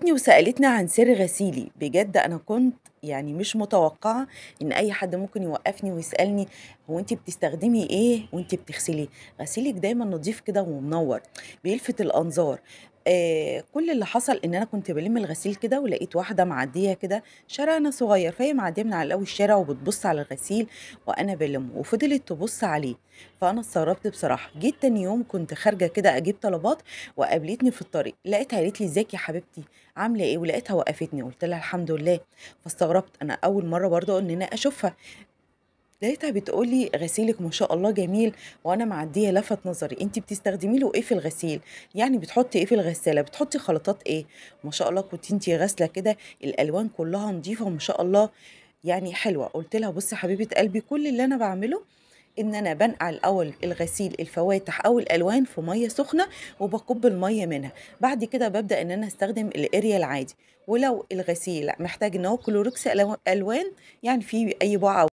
كلمتني وسالتنا عن سر غسيلي بجد انا كنت يعني مش متوقعه ان اي حد ممكن يوقفني ويسالني هو انت بتستخدمي ايه وانت بتغسلي غسيلك دايما نظيف كده ومنور بيلفت الانظار آه كل اللي حصل ان انا كنت بلم الغسيل كده ولقيت واحده معديه كده شارعنا صغير فهي معديه من على اول الشارع وبتبص على الغسيل وانا بلمه وفضلت تبص عليه فانا استغربت بصراحه جيت تاني يوم كنت خارجه كده اجيب طلبات وقابلتني في الطريق لقيتها قالت لي ازيك يا حبيبتي عامله ايه ولقيتها وقفتني قلت لها الحمد لله فاستغربت انا اول مره برضه ان انا اشوفها لقيتها بتقولي غسيلك ما شاء الله جميل وانا معديه لفت نظري انت بتستخدمي له ايه في الغسيل يعني بتحطي ايه في الغساله بتحطي خلطات ايه ما شاء الله كنت انت غاسله كده الالوان كلها نظيفه وما شاء الله يعني حلوه قلت لها بصي حبيبه قلبي كل اللي انا بعمله ان انا بنقع الاول الغسيل الفواتح او الالوان في ميه سخنه وبكب الميه منها بعد كده ببدا ان انا استخدم الاريا العادي ولو الغسيل محتاج ان هو كلوركس الوان يعني في اي بقعه